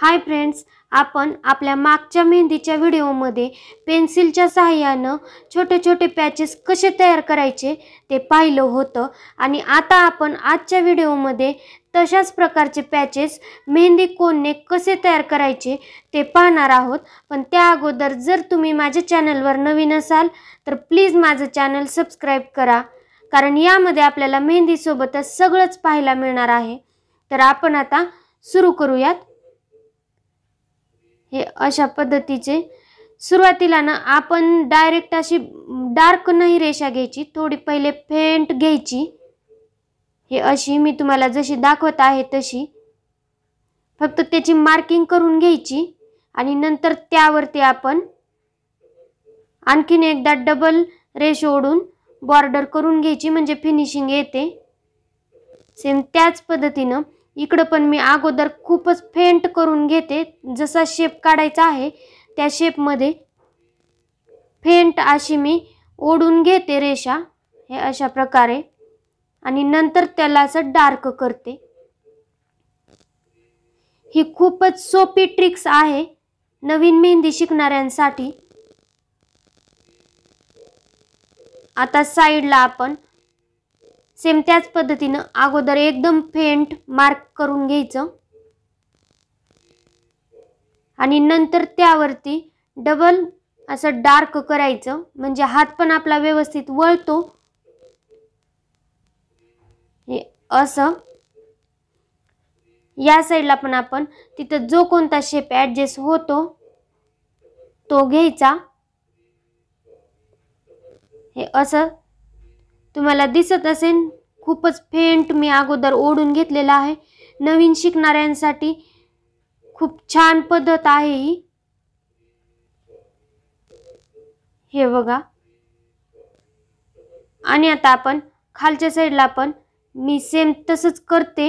hi friends आपण आपल्या मागच्या मेहंदीच्या व्हिडिओमध्ये पेन्सिलच्या सहाय्यानं छोटे छोटे पॅचेस कसे तयार करायचे ते पाहिलं होतं आणि आता आपण आजच्या व्हिडिओमध्ये तशाच प्रकारचे पॅचेस मेहंदी कोणने कसे तयार करायचे ते पाहणार आहोत पण त्या अगोदर जर तुम्ही माझ्या चॅनलवर नवीन असाल तर प्लीज माझं चॅनल सबस्क्राईब करा कारण यामध्ये आपल्याला मेहंदीसोबतच सगळंच पाहायला मिळणार आहे तर आपण आता सुरू करूयात हे अशा पद्धतीचे सुरुवातीला ना आपण डायरेक्ट अशी डार्क नाही रेषा घ्यायची थोडी पहिले फेंट घ्यायची हे अशी मी तुम्हाला जशी दाखवत आहे तशी फक्त त्याची मार्किंग करून घ्यायची आणि नंतर त्यावरती आपण आणखीन एकदा डबल रेष ओढून बॉर्डर करून घ्यायची म्हणजे फिनिशिंग येते सेम त्याच पद्धतीनं इकडं पण मी अगोदर खूपच फेंट करून घेते जसा शेप काढायचा आहे त्या शेपमध्ये फेंट अशी मी ओढून घेते रेषा हे अशा प्रकारे आणि नंतर त्याला असं डार्क करते ही खूपच सोपी ट्रिक्स आहे नवीन मेहंदी शिकणाऱ्यांसाठी आता साईडला आपण सेम त्याच पद्धतीनं अगोदर एकदम फेंट मार्क करून घ्यायचं आणि नंतर त्यावरती डबल असं डार्क करायचं म्हणजे हात पण आपला व्यवस्थित वळतो असं या साईडला पण आपण तिथं जो कोणता शेप ॲडजस्ट होतो तो घ्यायचा हे असं तुम्हाला दिसत असेल खूपच फेंट मी अगोदर ओढून घेतलेला आहे नवीन शिकणाऱ्यांसाठी खूप छान पद्धत आहे ही हे बघा आणि आता आपण खालच्या साईडला पण मी सेम तसंच करते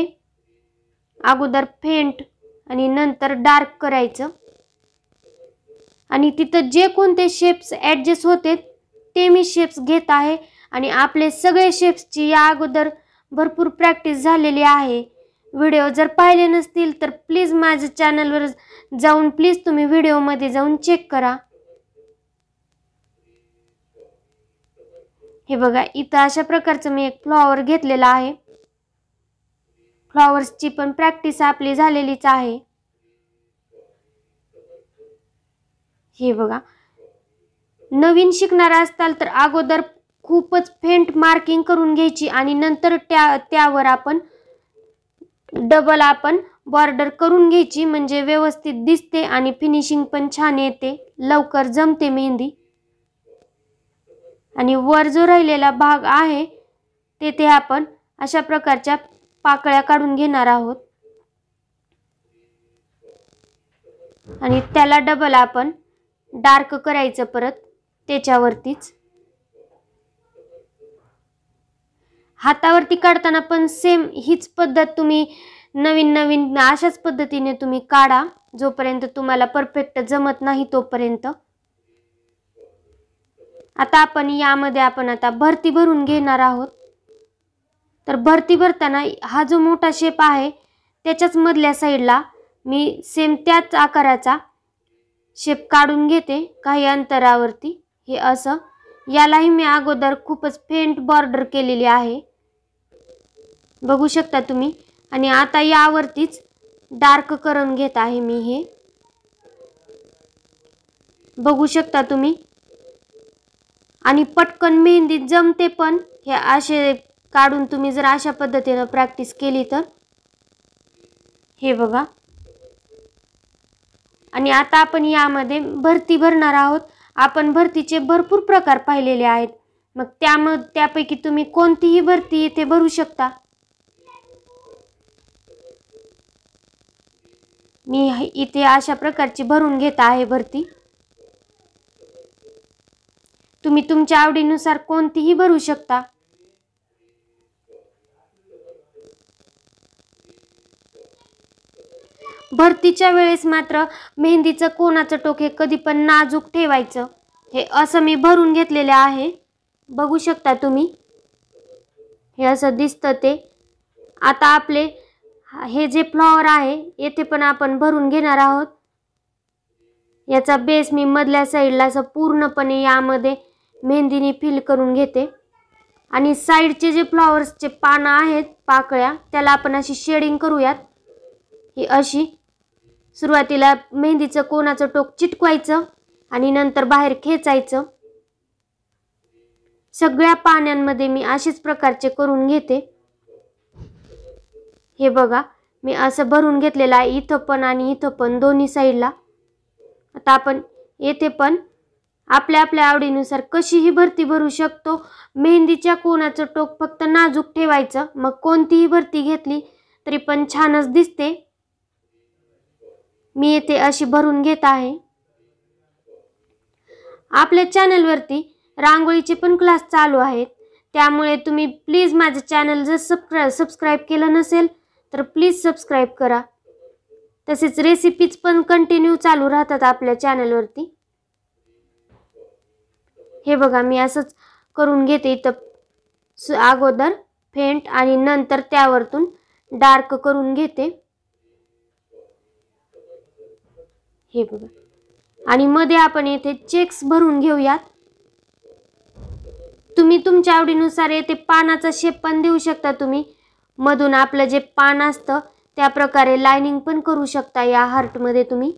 अगोदर फेंट आणि नंतर डार्क करायचं आणि तिथं जे कोणते शेप्स ॲडजस्ट होते ते मी शेप्स घेत आहे आणि आपले सगळे शेप्सची या अगोदर भरपूर प्रॅक्टिस झालेली आहे व्हिडिओ जर पाहिले नसतील तर प्लीज माझ्या चॅनलवर जाऊन प्लीज तुम्ही व्हिडिओमध्ये जाऊन चेक करा हे बघा इथं अशा प्रकारचं मी एक फ्लॉवर घेतलेला आहे फ्लॉवर्सची पण प्रॅक्टिस आपली झालेलीच आहे हे बघा नवीन शिकणारा असताल तर अगोदर खूपच फेंट मार्किंग करून घ्यायची आणि नंतर त्या त्यावर आपण डबल आपण बॉर्डर करून घ्यायची म्हणजे व्यवस्थित दिसते आणि फिनिशिंग पण छान येते लवकर जमते मेहंदी आणि वर जो राहिलेला भाग आहे तेथे आपण अशा प्रकारच्या पाकळ्या काढून घेणार आहोत आणि त्याला डबल आपण डार्क करायचं परत त्याच्यावरतीच हातावरती काढताना पण सेम हीच पद्धत तुम्ही नवीन नवीन अशाच पद्धतीने तुम्ही काढा जोपर्यंत तुम्हाला परफेक्ट जमत नाही तोपर्यंत आता आपण यामध्ये आपण आता भरती भरून घेणार आहोत तर भरती भरताना हा जो मोठा शेप आहे त्याच्याच मधल्या साईडला मी सेम त्याच आकाराचा शेप काढून घेते काही अंतरावरती हे असं यालाही मी अगोदर खूपच फेंट बॉर्डर केलेली आहे बघू शकता तुम्ही आणि आता यावरतीच डार्क करून घेत आहे मी हे बघू शकता तुम्ही आणि पटकन मेहंदीत जमते पण हे असे काढून तुम्ही जर अशा पद्धतीनं प्रॅक्टिस केली तर हे बघा आणि आता आपण यामध्ये भरती भरणार आहोत आपण भरतीचे भरपूर प्रकार पाहिलेले आहेत मग त्यामध्ये त्यापैकी तुम्ही कोणतीही भरती इथे भरू शकता मी इथे अशा प्रकारची भरून घेत आहे भरती तुम्ही तुमच्या आवडीनुसार कोणतीही भरू शकता भरतीच्या वेळेस मात्र मेहंदीचं कोणाचं टोके हे कधी पण नाजूक ठेवायचं हे असं मी भरून घेतलेलं आहे बघू शकता तुम्ही हे असं दिसतं ते आता आपले हे जे फ्लॉवर आहे येथे पण आपण भरून घेणार आहोत याचा बेस मी मधल्या साईडला असं पूर्णपणे यामध्ये मेहंदीने फिल करून घेते आणि साईडचे जे फ्लॉवर्सचे पानं आहेत पाकळ्या त्याला आपण अशी शेडिंग करूयात ही अशी सुरुवातीला मेहंदीचं कोणाचं टोक चिटकवायचं आणि नंतर बाहेर खेचायचं सगळ्या पाण्यांमध्ये मी अशाच प्रकारचे करून घेते हे बघा मी असं भरून घेतलेलं आहे इथं पण आणि इथं पण दोन्ही साईडला आता आपण येथे पण आपल्या आपल्या आवडीनुसार कशीही भरती भरू शकतो मेहंदीच्या कोणाचं टोक फक्त नाजूक ठेवायचं मग कोणतीही भरती घेतली तरी पण छानच दिसते मी येथे अशी भरून घेत आहे आपल्या चॅनलवरती रांगोळीचे पण क्लास चालू आहेत त्यामुळे तुम्ही प्लीज माझं चॅनल जर सबक्रा सबस्क्राईब केलं नसेल तर प्लीज सबस्क्राईब करा तसेच रेसिपीज पण कंटिन्यू चालू राहतात आपल्या चॅनलवरती हे बघा मी असंच करून घेते इथं अगोदर फेंट आणि नंतर त्यावरतून डार्क करून घेते हे बघा आणि मध्ये आपण येथे चेक्स भरून घेऊयात तुम्ही तुमच्या आवडीनुसार येथे पानाचा शेप पण देऊ शकता तुम्ही मधून आपलं जे पान असतं त्या प्रकारे लायनिंग पण करू शकता या हार्टमध्ये तुम्ही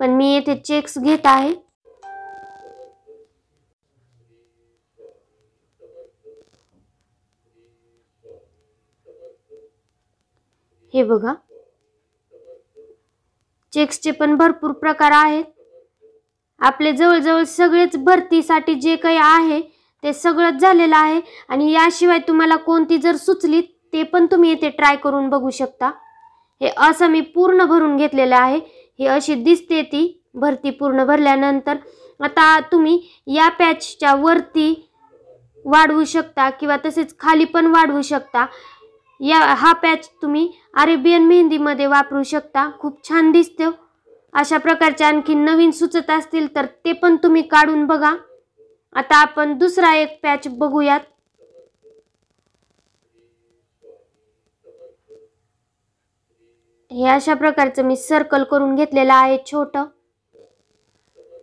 पण मी येथे चेक्स घेत आहे हे बघा चेक्सचे पण भरपूर प्रकार आहेत आपले जवळजवळ सगळेच भरतीसाठी जे काही आहे ते सगळंच झालेलं आहे आणि याशिवाय तुम्हाला कोणती जर सुचलीत ते पण तुम्ही येथे ट्राय करून बघू शकता हे असं मी पूर्ण भरून घेतलेलं आहे हे अशी दिसते ती भरती पूर्ण भरल्यानंतर आता तुम्ही या पॅचच्या वरती वाढवू शकता किंवा तसेच खाली पण वाढवू शकता या हा पॅच तुम्ही अरेबियन मेहंदीमध्ये वापरू शकता खूप छान दिसतो अशा प्रकारचे आणखी नवीन सुचत असतील तर ते पण तुम्ही काढून बघा आता आपण दुसरा एक पॅच बघूयात हे अशा प्रकारचं मी सर्कल करून घेतलेलं आहे छोटं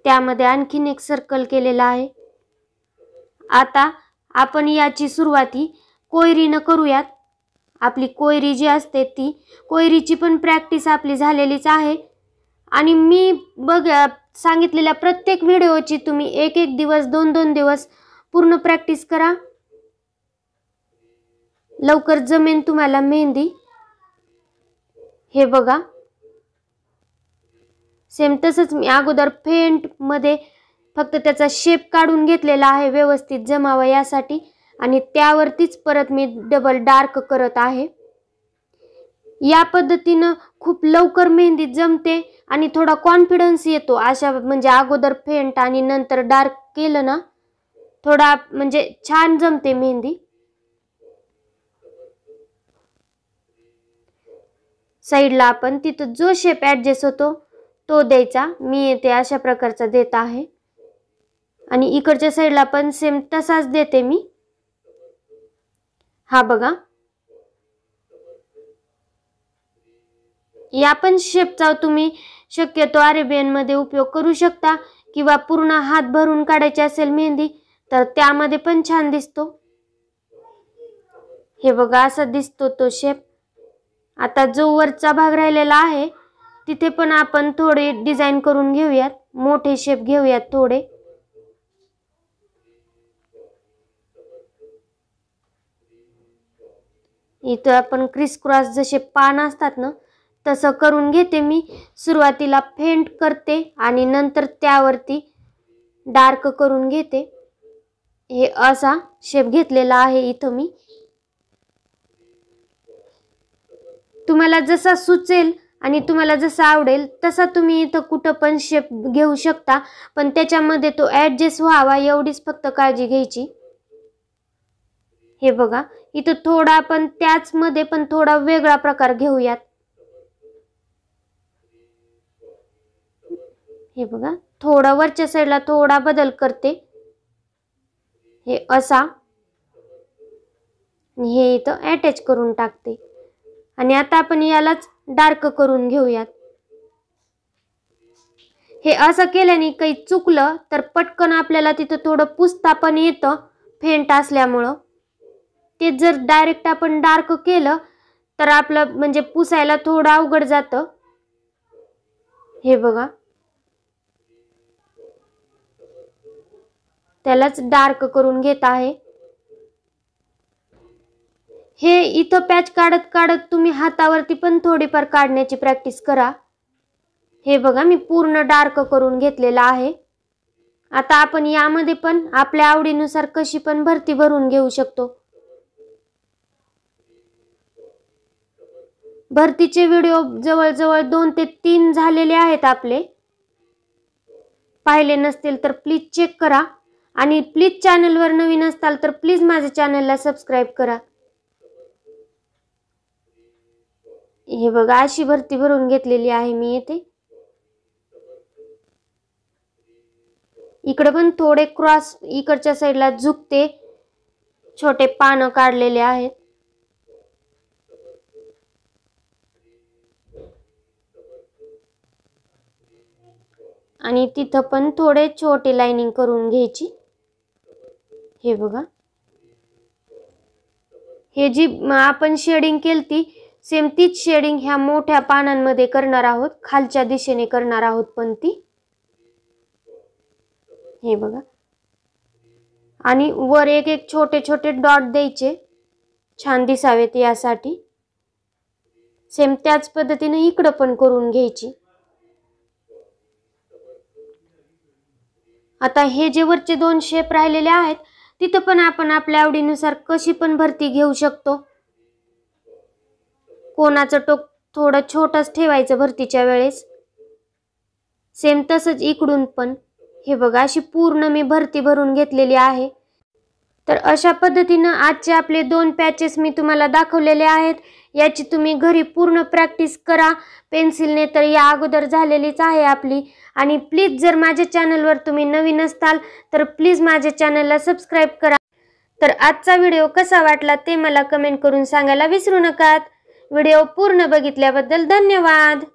त्यामध्ये आणखीन एक सर्कल केलेला आहे आता आपण याची सुरुवाती कोयरीनं करूयात आपली कोयरी जी असते ती कोयरीची पण प्रॅक्टिस आपली झालेलीच आहे आणि मी बघ सांगितलेल्या प्रत्येक व्हिडिओची तुम्ही एक एक दिवस दोन दोन दिवस पूर्ण प्रॅक्टिस करा लवकर जमेन तुम्हाला मेहंदी हे बघा सेम तसंच मी अगोदर फेंटमध्ये फक्त त्याचा शेप काढून घेतलेला आहे व्यवस्थित जमावा यासाठी आणि त्यावरतीच परत मी डबल डार्क करत आहे या पद्धतीनं खूप लवकर मेहंदी जमते आणि थोडा कॉन्फिडन्स येतो अशा म्हणजे अगोदर फेंट आणि नंतर डार्क केलं ना थोडा म्हणजे छान जमते मेहंदी साईडला आपण तिथं जो शेप ॲडजस्ट होतो तो द्यायचा मी येते अशा प्रकारचा देत आहे आणि इकडच्या साईडला पण सेम तसाच देते मी हा बघा या पण शेपचा तुम्ही शक्यतो अरेबियनमध्ये उपयोग करू शकता किंवा पूर्ण हात भरून काढायचे असेल मेहंदी तर त्यामध्ये पण छान दिसतो हे बघा असा दिसतो तो शेप आता जो वरचा भाग राहिलेला आहे तिथे पण आपण थोडे डिझाईन करून घेऊयात मोठे शेप घेऊयात थोडे इथं आपण क्रिस क्रॉस जसे पान असतात ना तसं करून घेते मी सुरुवातीला फेंट करते आणि नंतर त्यावरती डार्क करून घेते हे असा शेप घेतलेला आहे इथं मी तुम्हाला जसा सुचेल आणि तुम्हाला जसा आवडेल तसा तुम्ही इथं कुठं पण शेप घेऊ शकता पण त्याच्यामध्ये तो ॲडजस्ट व्हावा एवढीच फक्त काळजी घ्यायची हे बघा इथं थोडा आपण त्याचमध्ये पण थोडा वेगळा प्रकार घेऊयात हे बघा थोडा वरच्या साईडला थोडा बदल करते हे असा हे इथं अटॅच करून टाकते आणि आता आपण यालाच डार्क करून घेऊयात हे असं केल्याने काही चुकलं तर पटकन आपल्याला तिथं थोडं पुसता पण येतं फेंट असल्यामुळं ते जर डायरेक्ट आपण डार्क केलं तर आपलं म्हणजे पुसायला थोडं अवघड जातं हे बघा त्यालाच डार्क करून घेत आहे हे इथं पॅच काढत काढत तुम्ही हातावरती पण थोडीफार काढण्याची प्रॅक्टिस करा हे बघा मी पूर्ण डार्क करून घेतलेलं आहे आता आपण यामध्ये पण आपल्या आवडीनुसार कशी पण भरती भरून घेऊ शकतो भरतीचे व्हिडिओ जवळजवळ दोन ते तीन झालेले आहेत आपले पाहिले नसतील तर प्लीज चेक करा आणि प्लीज चॅनलवर नवीन असताल तर प्लीज माझ्या चॅनलला सबस्क्राईब करा हे बघा अशी भरती भरून घेतलेली आहे मी येथे इकडे पण थोडे क्रॉस इकडच्या साईडला झुकते छोटे पानं काढलेले आहेत आणि तिथं पण थोडे छोटे लाइनिंग करून घ्यायची हे बघा हे जी आपण शेडिंग केली ती सेम तीच शेडिंग ह्या मोठ्या पानांमध्ये करणार आहोत खालच्या दिशेने करणार आहोत पण ती हे बघा आणि वर एक एक छोटे छोटे डॉट द्यायचे छान दिसावेत यासाठी सेम त्याच पद्धतीने इकडं पण करून घ्यायची आता हे जे वरचे दोन शेप राहिलेले आहेत तिथं पण आपण आपल्या आवडीनुसार कशी पण भरती घेऊ शकतो कोणाचं टोक थोडं छोटंच ठेवायचं भरतीच्या वेळेस सेम तसंच इकडून पण हे बघा अशी पूर्ण मी भरती भरून घेतलेली आहे तर अशा पद्धतीनं आजचे आपले दोन पॅचेस मी तुम्हाला दाखवलेले आहेत याची तुम्ही घरी पूर्ण प्रॅक्टिस करा पेन्सिलने तर या अगोदर झालेलीच आहे आपली आणि प्लीज जर माझ्या चॅनलवर तुम्ही नवीन असताल तर प्लीज माझ्या चॅनलला सबस्क्राईब करा तर आजचा व्हिडिओ कसा वाटला ते मला कमेंट करून सांगायला विसरू नका व्हिडिओ पूर्ण बघितल्याबद्दल धन्यवाद